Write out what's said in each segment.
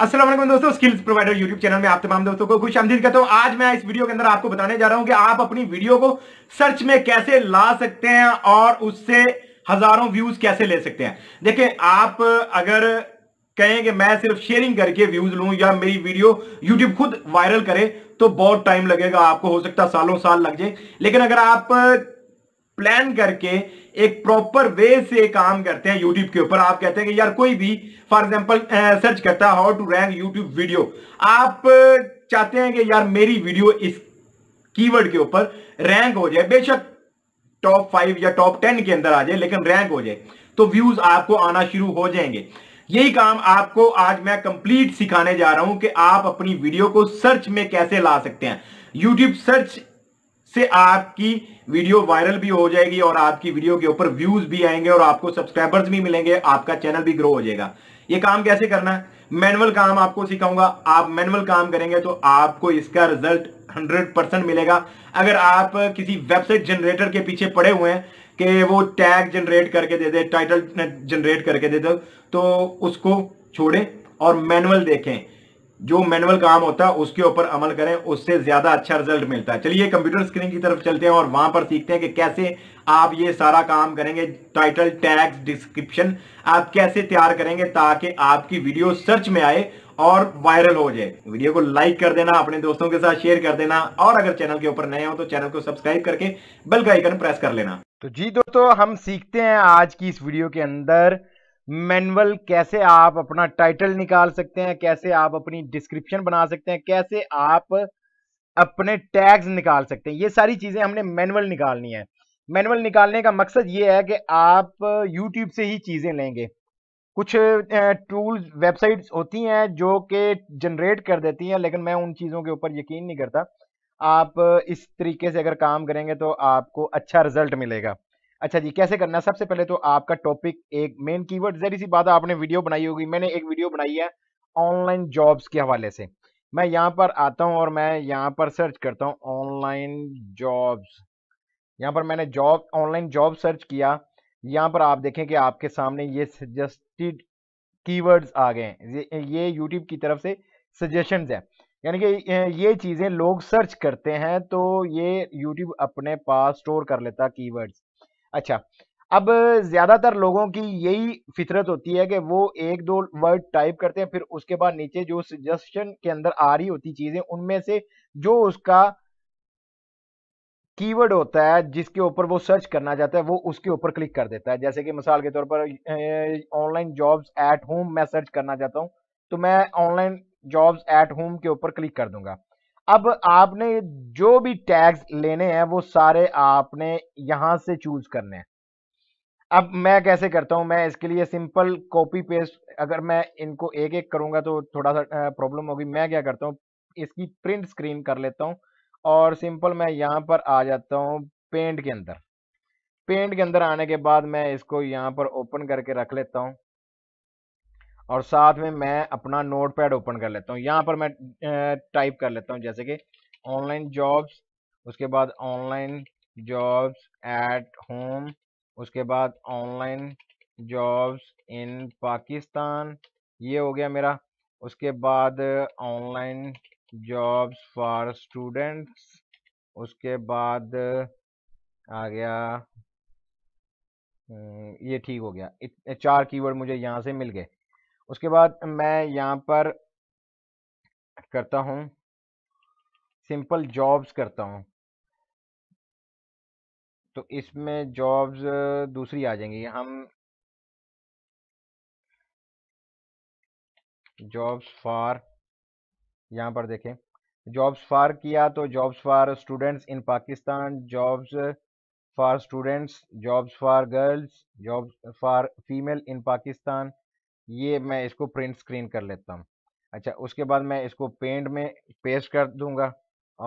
असल दोस्तों skills provider YouTube channel में आप तमाम दोस्तों को खुश आमदीद कहता हूँ आज मैं इस वीडियो के अंदर आपको बताने जा रहा हूँ कि आप अपनी वीडियो को सर्च में कैसे ला सकते हैं और उससे हजारों व्यूज कैसे ले सकते हैं देखिए आप अगर कहें कि मैं सिर्फ शेयरिंग करके व्यूज लू या मेरी वीडियो यूट्यूब खुद वायरल करे तो बहुत टाइम लगेगा आपको हो सकता है सालों साल लग जाए लेकिन अगर आप प्लान करके एक प्रॉपर वे से काम करते हैं यूट्यूब के ऊपर आप कहते हैं कि यार कोई भी फॉर एग्जाम्पल सर्च करता है how to rank YouTube video आप चाहते हैं कि यार मेरी वीडियो इस कीवर्ड के ऊपर रैंक हो जाए बेशक टॉप फाइव या टॉप टेन के अंदर आ जाए लेकिन रैंक हो जाए तो व्यूज आपको आना शुरू हो जाएंगे यही काम आपको आज मैं कंप्लीट सिखाने जा रहा हूं कि आप अपनी वीडियो को सर्च में कैसे ला सकते हैं यूट्यूब सर्च से आपकी वीडियो वायरल भी हो जाएगी और आपकी वीडियो के ऊपर व्यूज भी आएंगे और आपको सब्सक्राइबर्स भी मिलेंगे आपका चैनल भी ग्रो हो जाएगा ये काम कैसे करना है मैनुअल काम आपको सिखाऊंगा आप मैनुअल काम करेंगे तो आपको इसका रिजल्ट 100 परसेंट मिलेगा अगर आप किसी वेबसाइट जनरेटर के पीछे पड़े हुए हैं कि वो टैग जनरेट करके दे दे टाइटल जनरेट करके दे दो तो उसको छोड़ें और मैनुअल देखें जो मैनुअल काम होता है उसके ऊपर अमल करें उससे ज्यादा अच्छा रिजल्ट मिलता है चलिए कंप्यूटर स्क्रीन की तरफ चलते हैं और वहां पर सीखते हैं कि कैसे आप ये सारा काम करेंगे टाइटल टैग्स डिस्क्रिप्शन आप कैसे तैयार करेंगे ताकि आपकी वीडियो सर्च में आए और वायरल हो जाए वीडियो को लाइक कर देना अपने दोस्तों के साथ शेयर कर देना और अगर चैनल के ऊपर नए हो तो चैनल को सब्सक्राइब करके बेल का आइकन प्रेस कर लेना तो जी दोस्तों हम सीखते हैं आज की इस वीडियो के अंदर मैनुअल कैसे आप अपना टाइटल निकाल सकते हैं कैसे आप अपनी डिस्क्रिप्शन बना सकते हैं कैसे आप अपने टैग्स निकाल सकते हैं ये सारी चीज़ें हमने मैनुअल निकालनी है मैनुअल निकालने का मकसद ये है कि आप यूट्यूब से ही चीज़ें लेंगे कुछ टूल्स वेबसाइट्स होती हैं जो कि जनरेट कर देती हैं लेकिन मैं उन चीज़ों के ऊपर यकीन नहीं करता आप इस तरीके से अगर काम करेंगे तो आपको अच्छा रिजल्ट मिलेगा अच्छा जी कैसे करना है सबसे पहले तो आपका टॉपिक एक मेन कीवर्ड जरी सी बात आपने वीडियो बनाई होगी मैंने एक वीडियो बनाई है ऑनलाइन जॉब्स के हवाले से मैं यहाँ पर आता हूँ और मैं यहाँ पर सर्च करता हूँ ऑनलाइन जॉब्स यहाँ पर मैंने जॉब ऑनलाइन जॉब सर्च किया यहाँ पर आप देखें कि आपके सामने ये सजेस्टेड कीवर्ड्स आ गए हैं ये यूट्यूब की तरफ से सजेशन है यानी कि ये चीज़ें लोग सर्च करते हैं तो ये यूट्यूब अपने पास स्टोर कर लेता कीवर्ड्स अच्छा अब ज़्यादातर लोगों की यही फितरत होती है कि वो एक दो वर्ड टाइप करते हैं फिर उसके बाद नीचे जो सजेशन के अंदर आ रही होती चीज़ें उनमें से जो उसका कीवर्ड होता है जिसके ऊपर वो सर्च करना चाहता है वो उसके ऊपर क्लिक कर देता है जैसे कि मिसाल के तौर पर ऑनलाइन जॉब्स एट होम मैं सर्च करना चाहता हूँ तो मैं ऑनलाइन जॉब्स एट होम के ऊपर क्लिक कर दूंगा अब आपने जो भी टैग्स लेने हैं वो सारे आपने यहां से चूज करने हैं अब मैं कैसे करता हूं मैं इसके लिए सिंपल कॉपी पेस्ट अगर मैं इनको एक एक करूंगा तो थोड़ा सा प्रॉब्लम होगी मैं क्या करता हूं इसकी प्रिंट स्क्रीन कर लेता हूं और सिंपल मैं यहां पर आ जाता हूं पेंट के अंदर पेंट के अंदर आने के बाद मैं इसको यहाँ पर ओपन करके रख लेता हूँ और साथ में मैं अपना नोट पैड ओपन कर लेता हूँ यहाँ पर मैं टाइप कर लेता हूँ जैसे कि ऑनलाइन जॉब्स उसके बाद ऑनलाइन जॉब्स एट होम उसके बाद ऑनलाइन जॉब्स इन पाकिस्तान ये हो गया मेरा उसके बाद ऑनलाइन जॉब्स फॉर स्टूडेंट्स उसके बाद आ गया हम्म, ये ठीक हो गया चार कीवर्ड मुझे यहाँ से मिल गए उसके बाद मैं यहाँ पर करता हूँ सिंपल जॉब्स करता हूँ तो इसमें जॉब्स दूसरी आ जाएंगी हम जॉब्स फॉर यहाँ पर देखें जॉब्स फार किया तो jobs for students in Pakistan jobs for students jobs for girls jobs for female in Pakistan ये मैं इसको प्रिंट स्क्रीन कर लेता हूँ अच्छा उसके बाद मैं इसको पेंट में पेस्ट कर दूंगा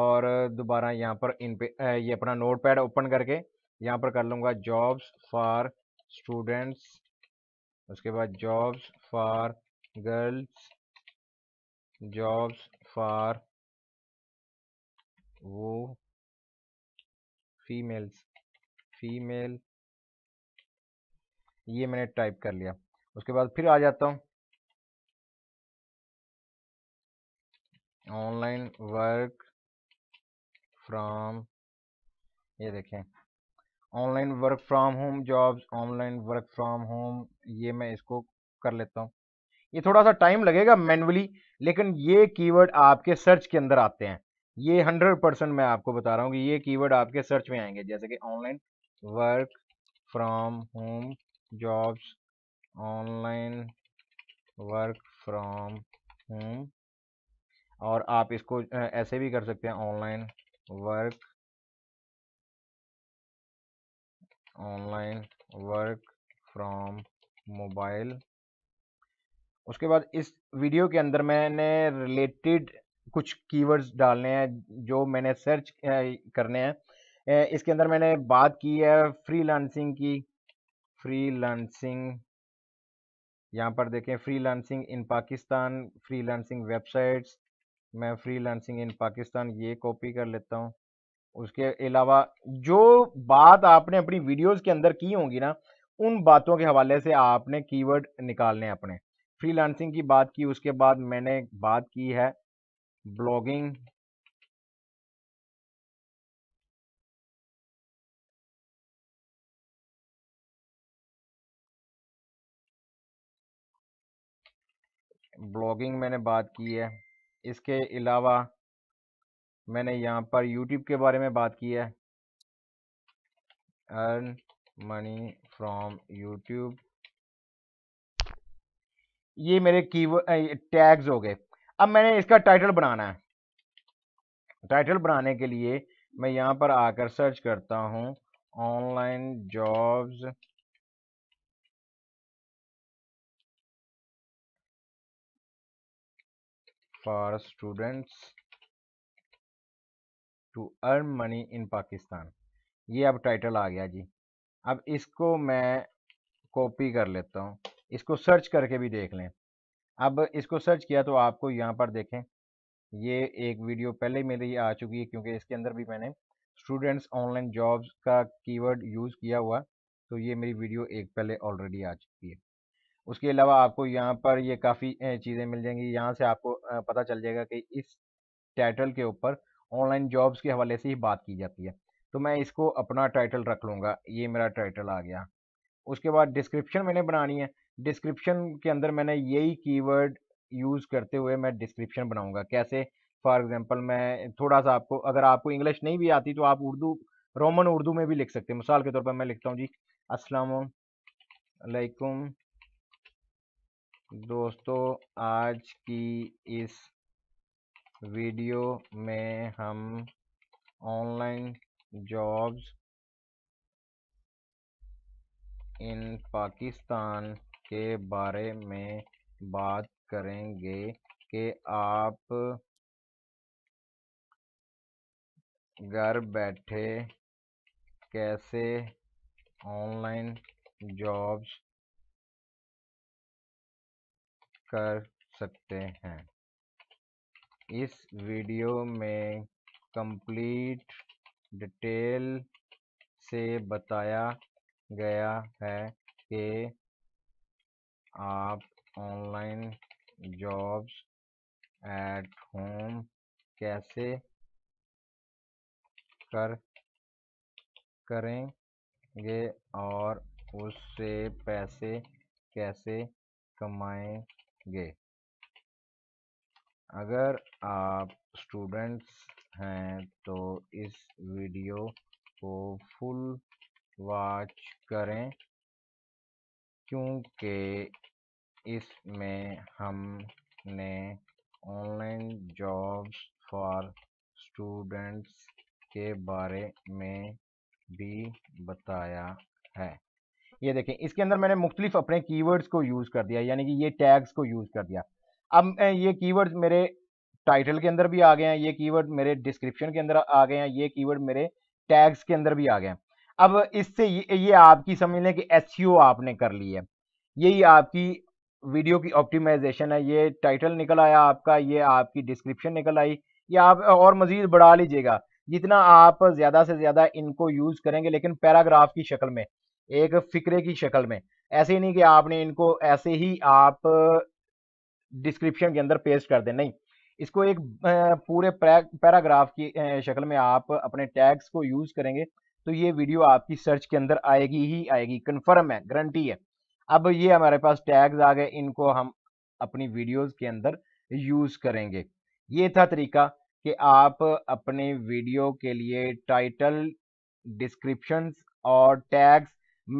और दोबारा यहाँ पर इन पे ये अपना नोट पैड ओपन करके यहाँ पर कर लूँगा जॉब्स फॉर स्टूडेंट्स उसके बाद jobs for girls jobs for वो फीमेल्स फीमेल ये मैंने टाइप कर लिया उसके बाद फिर आ जाता हूँ ऑनलाइन वर्क फ्रॉम ये देखें online work from home jobs online work from home ये मैं इसको कर लेता हूँ ये थोड़ा सा टाइम लगेगा मैनुअली लेकिन ये कीवर्ड आपके सर्च के अंदर आते हैं ये हंड्रेड परसेंट मैं आपको बता रहा हूँ कि ये कीवर्ड आपके सर्च में आएंगे जैसे कि online work from home jobs online work from home और आप इसको ऐसे भी कर सकते हैं online work online work from mobile उसके बाद इस वीडियो के अंदर मैंने रिलेटेड कुछ कीवर्ड्स डालने हैं जो मैंने सर्च करने हैं इसके अंदर मैंने बात की है फ्री की फ्रीलांसिंग यहाँ पर देखें freelancing in Pakistan freelancing websites मैं फ्रीलांसिंग इन पाकिस्तान ये कॉपी कर लेता हूँ उसके अलावा जो बात आपने अपनी वीडियोस के अंदर की होंगी ना उन बातों के हवाले से आपने कीवर्ड निकालने अपने फ्रीलांसिंग की बात की उसके बाद मैंने बात की है ब्लॉगिंग ब्लॉगिंग मैंने बात की है इसके अलावा मैंने यहाँ पर यूट्यूब के बारे में बात की है अर्न मनी फ्रॉम यूट्यूब ये मेरे की टैग्स हो गए अब मैंने इसका टाइटल बनाना है टाइटल बनाने के लिए मैं यहाँ पर आकर सर्च करता हूँ online jobs for students to earn money in Pakistan ये अब टाइटल आ गया जी अब इसको मैं कॉपी कर लेता हूँ इसको सर्च करके भी देख लें अब इसको सर्च किया तो आपको यहाँ पर देखें ये एक वीडियो पहले मेरी आ चुकी है क्योंकि इसके अंदर भी मैंने स्टूडेंट्स ऑनलाइन जॉब्स का कीवर्ड यूज़ किया हुआ तो ये मेरी वीडियो एक पहले ऑलरेडी आ चुकी है उसके अलावा आपको यहाँ पर ये काफ़ी चीज़ें मिल जाएंगी यहाँ से आपको पता चल जाएगा कि इस टाइटल के ऊपर ऑनलाइन जॉब्स के हवाले से ही बात की जाती है तो मैं इसको अपना टाइटल रख लूँगा ये मेरा टाइटल आ गया उसके बाद डिस्क्रिप्शन मैंने बनानी है डिस्क्रिप्शन के अंदर मैंने यही कीवर्ड यूज़ करते हुए मैं डिस्क्रिप्शन बनाऊँगा कैसे फॉर एग्ज़ाम्पल मैं थोड़ा सा आपको अगर आपको इंग्लिश नहीं भी आती तो आप उर्दू रोमन उर्दू में भी लिख सकते हैं मिसाल के तौर पर मैं लिखता हूँ जी असलकुम दोस्तों आज की इस वीडियो में हम ऑनलाइन जॉब्स इन पाकिस्तान के बारे में बात करेंगे कि आप घर बैठे कैसे ऑनलाइन जॉब्स कर सकते हैं इस वीडियो में कंप्लीट डिटेल से बताया गया है कि आप ऑनलाइन जॉब्स एट होम कैसे कर करेंगे और उससे पैसे कैसे कमाएं ये अगर आप स्टूडेंट्स हैं तो इस वीडियो को फुल वॉच करें क्योंकि इसमें हमने ऑनलाइन जॉब्स फॉर स्टूडेंट्स के बारे में भी बताया है ये देखें इसके अंदर मैंने मुख्तलिफ अपने कीवर्ड्स को यूज़ कर दिया यानी कि ये टैग्स को यूज़ कर दिया अब ये कीवर्ड्स मेरे टाइटल के अंदर भी आ गए हैं ये कीवर्ड मेरे डिस्क्रिप्शन के अंदर आ गए हैं ये कीवर्ड मेरे टैग्स के अंदर भी आ गए हैं अब इससे ये, ये आपकी समझ लें कि एस e आपने कर ली है यही आपकी वीडियो की ऑप्टिमाइजेशन है ये टाइटल निकल आया आपका ये आपकी डिस्क्रिप्शन निकल आई ये आप और मज़ीद बढ़ा लीजिएगा जितना आप ज़्यादा से ज़्यादा इनको यूज़ करेंगे लेकिन पैराग्राफ की शक्ल में एक फ़िक्रे की शक्ल में ऐसे नहीं कि आपने इनको ऐसे ही आप डिस्क्रिप्शन के अंदर पेस्ट कर दें नहीं इसको एक पूरे पैराग्राफ की शक्ल में आप अपने टैग्स को यूज़ करेंगे तो ये वीडियो आपकी सर्च के अंदर आएगी ही आएगी कन्फर्म है गारंटी है अब ये हमारे पास टैग्स आ गए इनको हम अपनी वीडियोस के अंदर यूज़ करेंगे ये था तरीका कि आप अपने वीडियो के लिए टाइटल डिस्क्रिप्शंस और टैग्स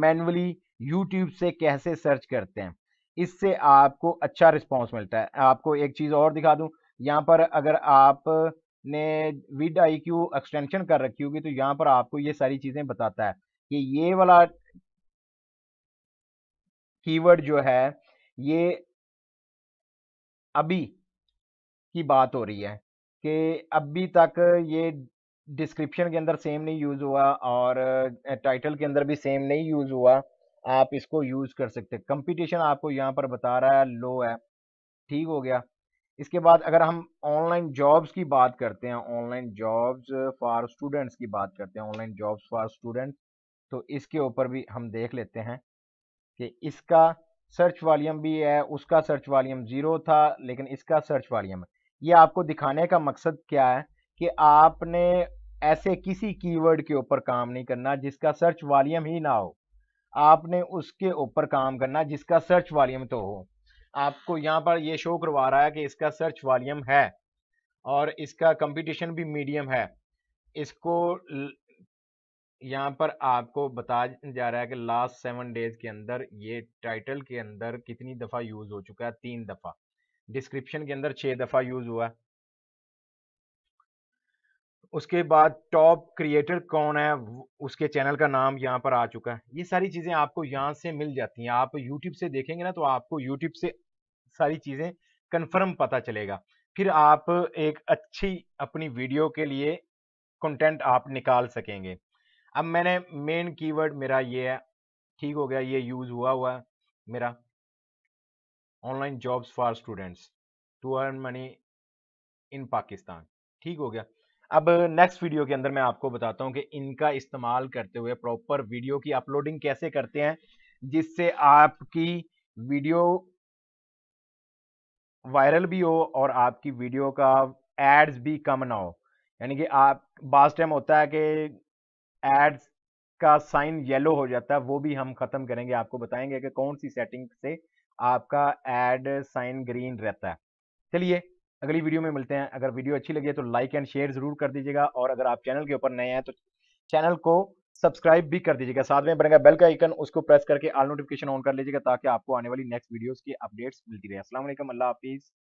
मैनुअली यूट्यूब से कैसे सर्च करते हैं इससे आपको अच्छा रिस्पॉन्स मिलता है आपको एक चीज़ और दिखा दूँ यहाँ पर अगर आप ने विड आई क्यू एक्सटेंशन कर रखी होगी तो यहाँ पर आपको ये सारी चीज़ें बताता है कि ये वाला कीवर्ड जो है ये अभी की बात हो रही है कि अभी तक ये डिस्क्रिप्शन के अंदर सेम नहीं यूज़ हुआ और टाइटल के अंदर भी सेम नहीं यूज़ हुआ आप इसको यूज़ कर सकते हैं कंपटीशन आपको यहाँ पर बता रहा है लो है ठीक हो गया इसके बाद अगर हम ऑनलाइन जॉब्स की बात करते हैं ऑनलाइन जॉब्स फॉर स्टूडेंट्स की बात करते हैं ऑनलाइन जॉब्स फॉर स्टूडेंट्स तो इसके ऊपर भी हम देख लेते हैं कि इसका सर्च वॉल्यूम भी है उसका सर्च वॉल्यूम ज़ीरो था लेकिन इसका सर्च वॉल्यूम है ये आपको दिखाने का मकसद क्या है कि आपने ऐसे किसी कीवर्ड के ऊपर काम नहीं करना जिसका सर्च वॉल्यूम ही ना हो आपने उसके ऊपर काम करना जिसका सर्च वॉल्यूम तो हो आपको यहाँ पर ये शो करवा रहा है कि इसका सर्च वॉल्यूम है और इसका कंपटीशन भी मीडियम है इसको यहाँ पर आपको बता जा रहा है कि लास्ट सेवन डेज के अंदर ये टाइटल के अंदर कितनी दफ़ा यूज़ हो चुका है तीन दफ़ा डिस्क्रिप्शन के अंदर छः दफ़ा यूज़ हुआ है उसके बाद टॉप क्रिएटर कौन है उसके चैनल का नाम यहाँ पर आ चुका है ये सारी चीज़ें आपको यहाँ से मिल जाती हैं आप यूट्यूब से देखेंगे ना तो आपको यूट्यूब से सारी चीज़ें कन्फर्म पता चलेगा फिर आप एक अच्छी अपनी वीडियो के लिए कंटेंट आप निकाल सकेंगे अब मैंने मेन कीवर्ड मेरा ये है ठीक हो गया ये यूज़ हुआ हुआ है मेरा online jobs for students to earn money in Pakistan ठीक हो गया अब नेक्स्ट वीडियो के अंदर मैं आपको बताता हूँ कि इनका इस्तेमाल करते हुए प्रॉपर वीडियो की अपलोडिंग कैसे करते हैं जिससे आपकी वीडियो वायरल भी हो और आपकी वीडियो का एड्स भी कम ना हो यानी कि आप बास टाइम होता है कि एड्स का साइन येलो हो जाता है वो भी हम ख़त्म करेंगे आपको बताएंगे कि कौन सी सेटिंग से आपका एड साइन ग्रीन रहता है चलिए अगली वीडियो में मिलते हैं अगर वीडियो अच्छी लगी है तो लाइक एंड शेयर जरूर कर दीजिएगा और अगर आप चैनल के ऊपर नए हैं तो चैनल को सब्सक्राइब भी कर दीजिएगा साथ में बनेगा बेल का आइकन उसको प्रेस करके ऑल नोटिफिकेशन ऑन कर लीजिएगा ताकि आपको आने वाली नेक्स्ट वीडियोस की अपडेट्स मिलती रहे असलम अल्लाह हाफिज़